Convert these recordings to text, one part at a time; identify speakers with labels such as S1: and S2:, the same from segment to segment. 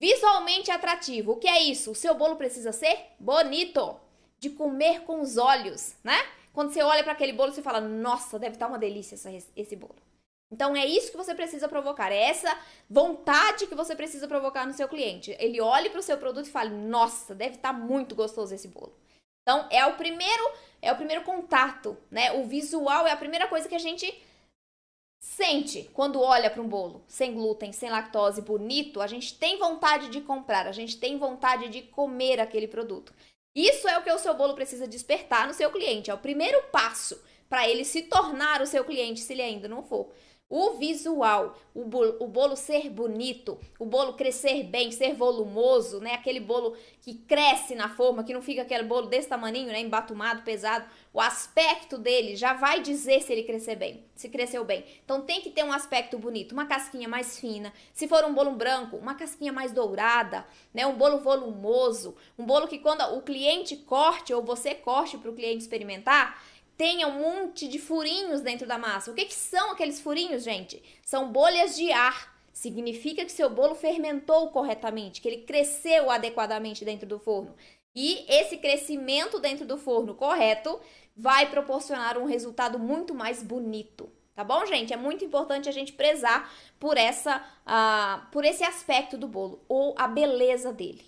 S1: Visualmente atrativo. O que é isso? O seu bolo precisa ser bonito, de comer com os olhos, né? Quando você olha para aquele bolo, você fala: "Nossa, deve estar tá uma delícia essa, esse bolo". Então é isso que você precisa provocar, é essa vontade que você precisa provocar no seu cliente. Ele olhe para o seu produto e fale: "Nossa, deve estar tá muito gostoso esse bolo". Então é o primeiro, é o primeiro contato, né? O visual é a primeira coisa que a gente sente quando olha para um bolo sem glúten, sem lactose, bonito, a gente tem vontade de comprar, a gente tem vontade de comer aquele produto. Isso é o que o seu bolo precisa despertar no seu cliente, é o primeiro passo para ele se tornar o seu cliente, se ele ainda não for. O visual, o bolo, o bolo, ser bonito, o bolo crescer bem, ser volumoso, né? Aquele bolo que cresce na forma, que não fica aquele bolo desse tamaninho, né? Embatumado, pesado. O aspecto dele já vai dizer se ele crescer bem, se cresceu bem. Então tem que ter um aspecto bonito, uma casquinha mais fina. Se for um bolo branco, uma casquinha mais dourada, né? Um bolo volumoso, um bolo que quando o cliente corte ou você corte para o cliente experimentar, tenha um monte de furinhos dentro da massa. O que, que são aqueles furinhos, gente? São bolhas de ar. Significa que seu bolo fermentou corretamente, que ele cresceu adequadamente dentro do forno. E esse crescimento dentro do forno correto vai proporcionar um resultado muito mais bonito. Tá bom, gente? É muito importante a gente prezar por, essa, uh, por esse aspecto do bolo, ou a beleza dele.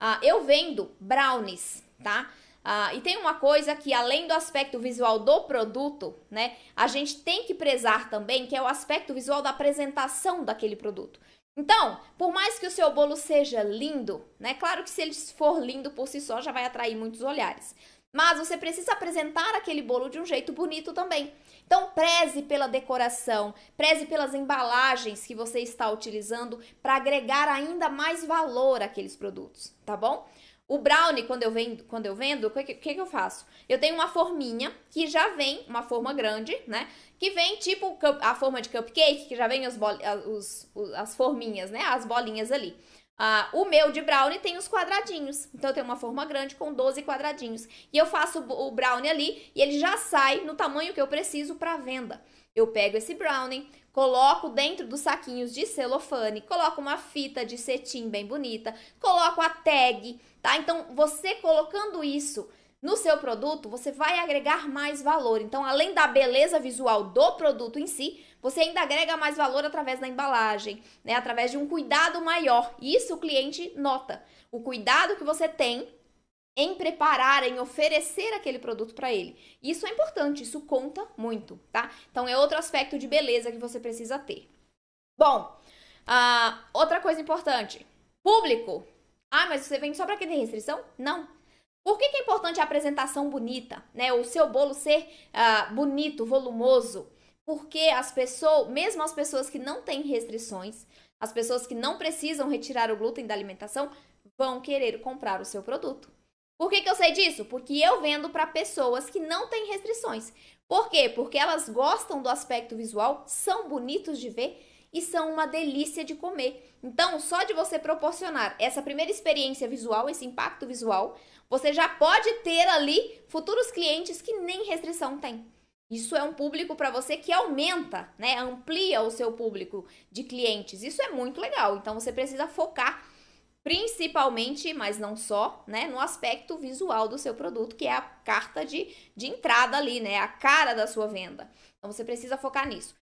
S1: Uh, eu vendo brownies, tá? Ah, e tem uma coisa que, além do aspecto visual do produto, né, a gente tem que prezar também, que é o aspecto visual da apresentação daquele produto. Então, por mais que o seu bolo seja lindo, né, claro que se ele for lindo por si só já vai atrair muitos olhares. Mas você precisa apresentar aquele bolo de um jeito bonito também. Então, preze pela decoração, preze pelas embalagens que você está utilizando para agregar ainda mais valor àqueles produtos, tá bom? O brownie, quando eu vendo, quando eu vendo, o que, que, que eu faço? Eu tenho uma forminha que já vem, uma forma grande, né? Que vem tipo a forma de cupcake, que já vem os, os, os as forminhas, né? As bolinhas ali. Ah, o meu de brownie tem os quadradinhos. Então, eu tenho uma forma grande com 12 quadradinhos. E eu faço o brownie ali e ele já sai no tamanho que eu preciso para venda. Eu pego esse brownie, coloco dentro dos saquinhos de celofane, coloco uma fita de cetim bem bonita, coloco a tag, tá? Então, você colocando isso no seu produto, você vai agregar mais valor. Então, além da beleza visual do produto em si, você ainda agrega mais valor através da embalagem, né? através de um cuidado maior. Isso o cliente nota. O cuidado que você tem em preparar, em oferecer aquele produto para ele. Isso é importante, isso conta muito, tá? Então é outro aspecto de beleza que você precisa ter. Bom, uh, outra coisa importante: público. Ah, mas você vende só para quem tem restrição? Não. Por que, que, é importante a apresentação bonita, né? O seu bolo ser uh, bonito, volumoso? Porque as pessoas, mesmo as pessoas que não têm restrições, as pessoas que não precisam retirar o glúten da alimentação, vão querer comprar o seu produto. Por que, que eu sei disso? Porque eu vendo para pessoas que não têm restrições. Por quê? Porque elas gostam do aspecto visual, são bonitos de ver, e são uma delícia de comer. Então, só de você proporcionar essa primeira experiência visual, esse impacto visual, você já pode ter ali futuros clientes que nem restrição tem. Isso é um público para você que aumenta, né? Amplia o seu público de clientes. Isso é muito legal. Então você precisa focar principalmente, mas não só, né, no aspecto visual do seu produto, que é a carta de, de entrada ali, né, a cara da sua venda. Então você precisa focar nisso.